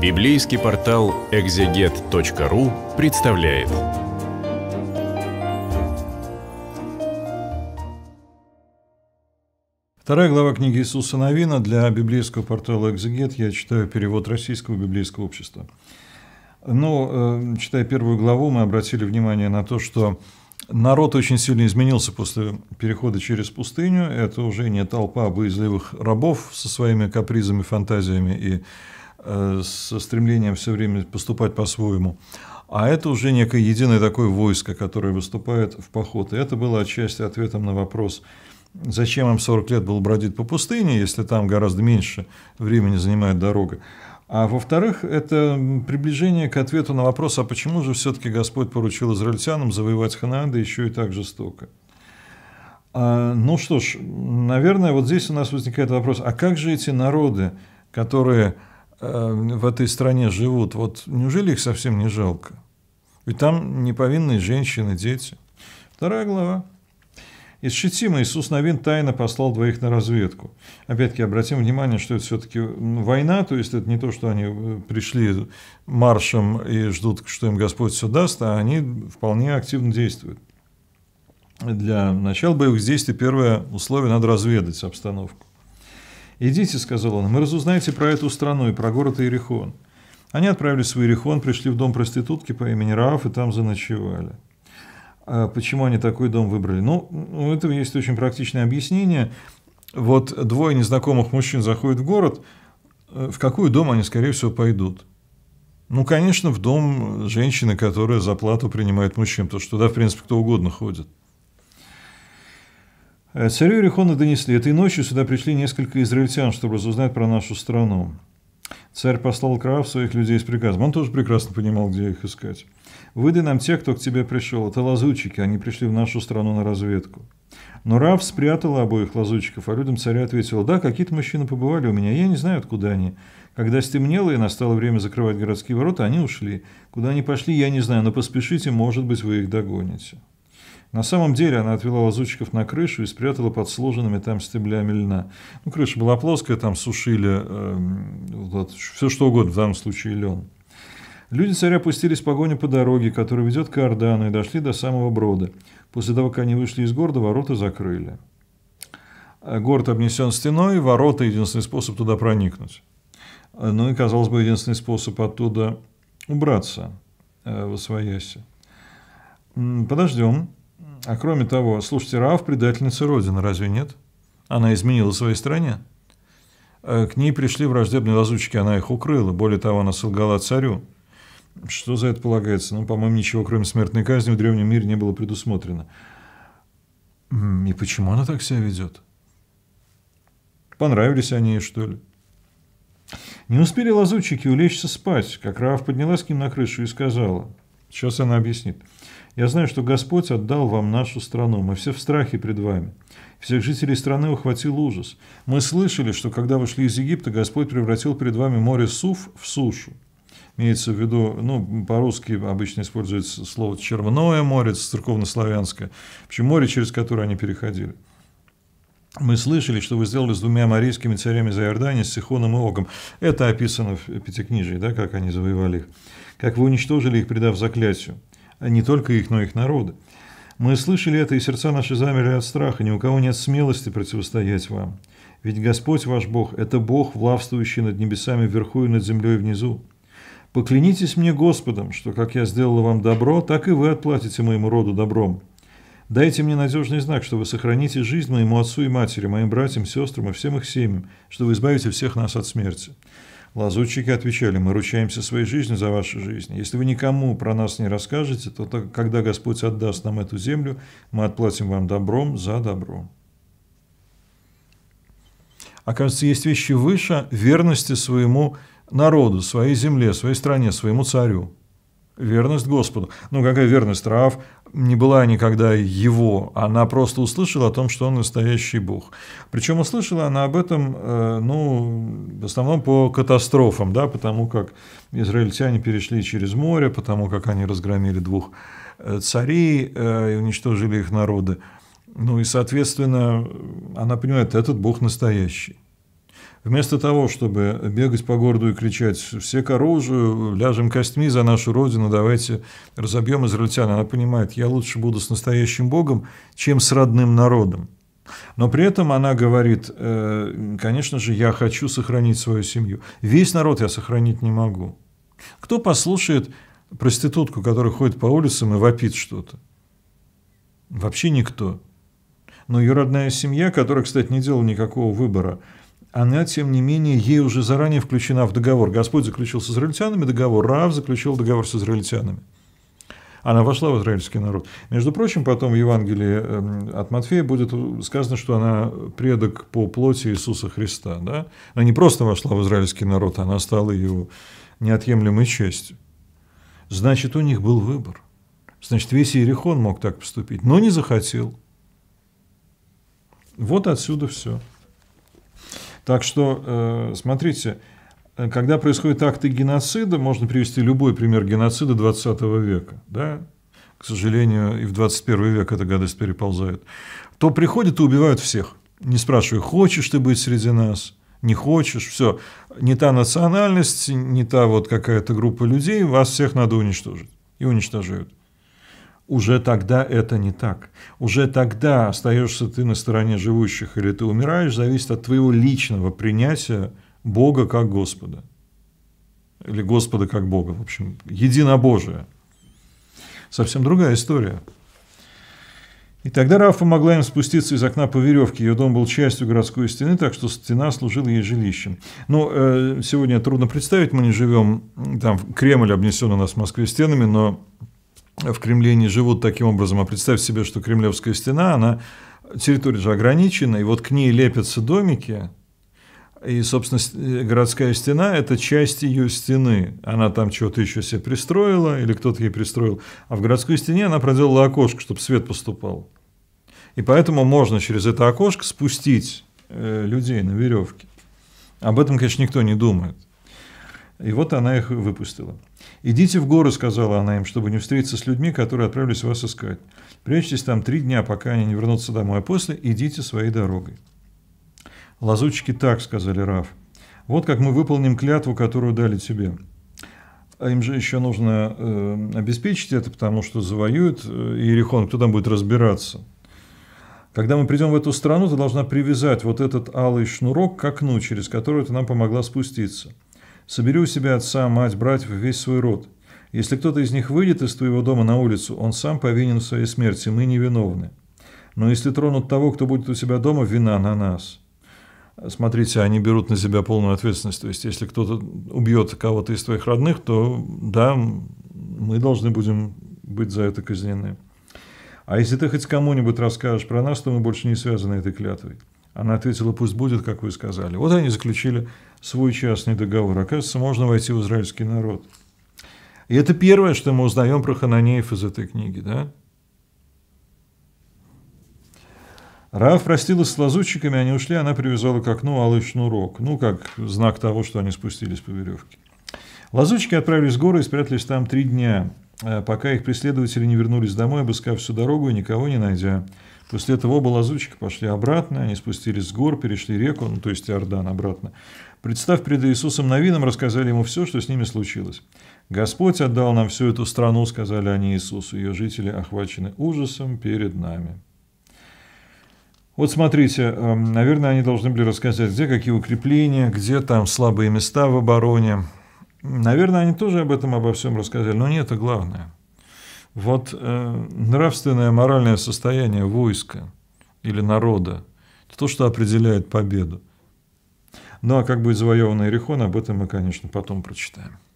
Библейский портал экзегет.ру представляет. Вторая глава книги Иисуса Новина для библейского портала «Экзегет» я читаю перевод Российского библейского общества. Но, э, читая первую главу, мы обратили внимание на то, что народ очень сильно изменился после перехода через пустыню. Это уже не толпа боязливых рабов со своими капризами, фантазиями и Э, со стремлением все время поступать по-своему. А это уже некое единое такое войско, которое выступает в поход. И это было отчасти ответом на вопрос, зачем им 40 лет было бродить по пустыне, если там гораздо меньше времени занимает дорога. А во-вторых, это приближение к ответу на вопрос, а почему же все-таки Господь поручил израильтянам завоевать Ханаан, да еще и так жестоко. А, ну что ж, наверное, вот здесь у нас возникает вопрос, а как же эти народы, которые Э, в этой стране живут, вот неужели их совсем не жалко? Ведь там неповинные женщины, дети. Вторая глава. Из Шитима Иисус Навин тайно послал двоих на разведку. Опять-таки обратим внимание, что это все-таки война, то есть это не то, что они э, пришли маршем и ждут, что им Господь все даст, а они вполне активно действуют. Для начала боевых действий первое условие – надо разведать обстановку. «Идите», — сказал он, — «мы разузнаете про эту страну и про город Иерихон». Они отправились в Иерихон, пришли в дом проститутки по имени Раф и там заночевали. А почему они такой дом выбрали? Ну, у этого есть очень практичное объяснение. Вот двое незнакомых мужчин заходят в город, э, в какой дом они, скорее всего, пойдут? Ну, конечно, в дом женщины, которая за плату принимает мужчин, потому что туда, в принципе, кто угодно ходит. Э, царю Ирихона донесли, этой ночью сюда пришли несколько израильтян, чтобы разузнать про нашу страну. Царь послал Краав своих людей с приказом. Он тоже прекрасно понимал, где их искать. «Выдай нам тех, кто к тебе пришел. Это лазутчики, они пришли в нашу страну на разведку». Но Рав спрятал обоих лазутчиков, а людям царя ответил: «Да, какие-то мужчины побывали у меня, я не знаю, откуда они. Когда стемнело и настало время закрывать городские ворота, они ушли. Куда они пошли, я не знаю, но поспешите, может быть, вы их догоните». На самом деле она отвела лазутчиков на крышу и спрятала под сложенными там стеблями льна. Ну, крыша была плоская, там сушили э, вот, все что угодно, в данном случае лен. Люди царя пустились в погоню по дороге, которая ведет к Ордану, и дошли до самого Брода. После того, как они вышли из города, ворота закрыли. Э, город обнесен стеной, ворота – единственный способ туда проникнуть. Э, ну и, казалось бы, единственный способ оттуда убраться э, в Освоясе подождем. А кроме того, слушайте, Раф предательница Родины, разве нет? Она изменила своей стране. Э, к ней пришли враждебные лазучики, она их укрыла. Более того, она солгала царю. Что за это полагается? Ну, по-моему, ничего, кроме смертной казни, в древнем мире не было предусмотрено. И почему она так себя ведет? Понравились они ей, что ли? Не успели лазутчики улечься спать, как Раф поднялась к ним на крышу и сказала. Сейчас она объяснит. Я знаю, что Господь отдал вам нашу страну. Мы все в страхе пред вами. Всех жителей страны ухватил ужас. Мы слышали, что когда вышли из Египта, Господь превратил перед вами море Суф в сушу. Имеется в виду, ну, по-русски обычно используется слово «черное море», церковнославянское, вообще море, через которое они переходили. Мы слышали, что вы сделали с двумя марийскими царями за Иордане, с Сихоном и Огом. Это описано в Пятикнижии, да, как они завоевали их. Как вы уничтожили их, предав заклятию не только их, но и их народы Мы слышали это, и сердца наши замерли от страха, ни у кого нет смелости противостоять вам. Ведь Господь ваш Бог – это Бог, властвующий над небесами вверху и над землей внизу. Поклянитесь мне Господом, что как я сделала вам добро, так и вы отплатите моему роду добром. Дайте мне надежный знак, что вы сохраните жизнь моему отцу и матери, моим братьям, сестрам и всем их семьям, что вы избавите всех нас от смерти. Лазутчики отвечали, мы ручаемся своей жизнью за вашу жизнь. Если вы никому про нас не расскажете, то так, когда Господь отдаст нам эту землю, мы отплатим вам добром за добро. Оказывается, есть вещи выше верности своему народу, своей земле, своей стране, своему царю верность Господу. Ну, какая верность Раав? Не была никогда его, она просто услышала о том, что он настоящий Бог. Причем услышала она об этом, э, ну, в основном по катастрофам, да, потому как израильтяне перешли через море, потому как они разгромили двух э, царей э, и уничтожили их народы. Ну и, соответственно, она понимает, этот Бог настоящий. Вместо того, чтобы бегать по городу и кричать «все к оружию, ляжем костьми за нашу родину, давайте разобьем израильтян», она понимает, я лучше буду с настоящим Богом, чем с родным народом. Но при этом она говорит, «Э, конечно же, я хочу сохранить свою семью. Весь народ я сохранить не могу. Кто послушает проститутку, которая ходит по улицам и вопит что-то? Вообще никто. Но ее родная семья, которая, кстати, не делала никакого выбора – она, тем не менее, ей уже заранее включена в договор. Господь заключил с израильтянами договор, Рав заключил договор с израильтянами. Она вошла в израильский народ. Между прочим, потом в Евангелии эм, от Матфея будет сказано, что она предок по плоти Иисуса Христа. Да? Она не просто вошла в израильский народ, она стала его неотъемлемой частью. Значит, у них был выбор. Значит, весь Иерихон мог так поступить, но не захотел. Вот отсюда все. Так что, э, смотрите, э, когда происходят акты геноцида, можно привести любой пример геноцида 20 века, да? к сожалению, и в 21 век эта гадость переползает, то приходят и убивают всех, не спрашивая, хочешь ты быть среди нас, не хочешь, все, не та национальность, не та вот какая-то группа людей, вас всех надо уничтожить. И уничтожают уже тогда это не так. Уже тогда остаешься ты на стороне живущих или ты умираешь, зависит от твоего личного принятия Бога как Господа. Или Господа как Бога, в общем, единобожие. Совсем другая история. И тогда Рафа помогла им спуститься из окна по веревке. Ее дом был частью городской стены, так что стена служила ей жилищем. Но э, сегодня трудно представить, мы не живем, там Кремль обнесен у нас в Москве стенами, но в Кремле не живут таким образом. А представь себе, что Кремлевская стена, она территория же ограничена, и вот к ней лепятся домики, и, собственно, э, городская стена – это часть ее стены. Она там чего-то еще себе пристроила, или кто-то ей пристроил. А в городской стене она проделала окошко, чтобы свет поступал. И поэтому можно через это окошко спустить э, людей на веревке. Об этом, конечно, никто не думает. И вот она их выпустила. «Идите в горы», — сказала она им, чтобы не встретиться с людьми, которые отправились вас искать. «Прячьтесь там три дня, пока они не вернутся домой, а после идите своей дорогой». Лазутчики так сказали Раф. «Вот как мы выполним клятву, которую дали тебе». А им же еще нужно э, обеспечить это, потому что завоюют э, Иерихон, кто там будет разбираться. Когда мы придем в эту страну, ты должна привязать вот этот алый шнурок к окну, через который ты нам помогла спуститься. Собери у себя отца, мать, братьев и весь свой род. Если кто-то из них выйдет из твоего дома на улицу, он сам повинен в своей смерти, мы не виновны. Но если тронут того, кто будет у себя дома, вина на нас». Смотрите, они берут на себя полную ответственность. То есть, если кто-то убьет кого-то из твоих родных, то да, мы должны будем быть за это казнены. А если ты хоть кому-нибудь расскажешь про нас, то мы больше не связаны этой клятвой. Она ответила, пусть будет, как вы сказали. Вот они заключили свой частный договор. Оказывается, можно войти в израильский народ. И это первое, что мы узнаем про хананеев из этой книги. Да? Рав простилась с лазутчиками, они ушли, она привязала к окну алый шнурок. Ну, как знак того, что они спустились по веревке. Лазутчики отправились в горы и спрятались там три дня, э, пока их преследователи не вернулись домой, обыскав всю дорогу и никого не найдя. После этого оба лазутчика пошли обратно, они спустились с гор, перешли реку, ну, то есть Иордан обратно. Представ пред Иисусом Новином, рассказали ему все, что с ними случилось. «Господь отдал нам всю эту страну», — сказали они Иисусу. Ее жители охвачены ужасом перед нами. Вот смотрите, эм, наверное, они должны были рассказать, где какие укрепления, где там слабые места в обороне. Наверное, они тоже об этом обо всем рассказали, но не это главное – вот э, нравственное моральное состояние войска или народа – это то, что определяет победу. Ну а как будет завоевана Иерихон, об этом мы, конечно, потом прочитаем.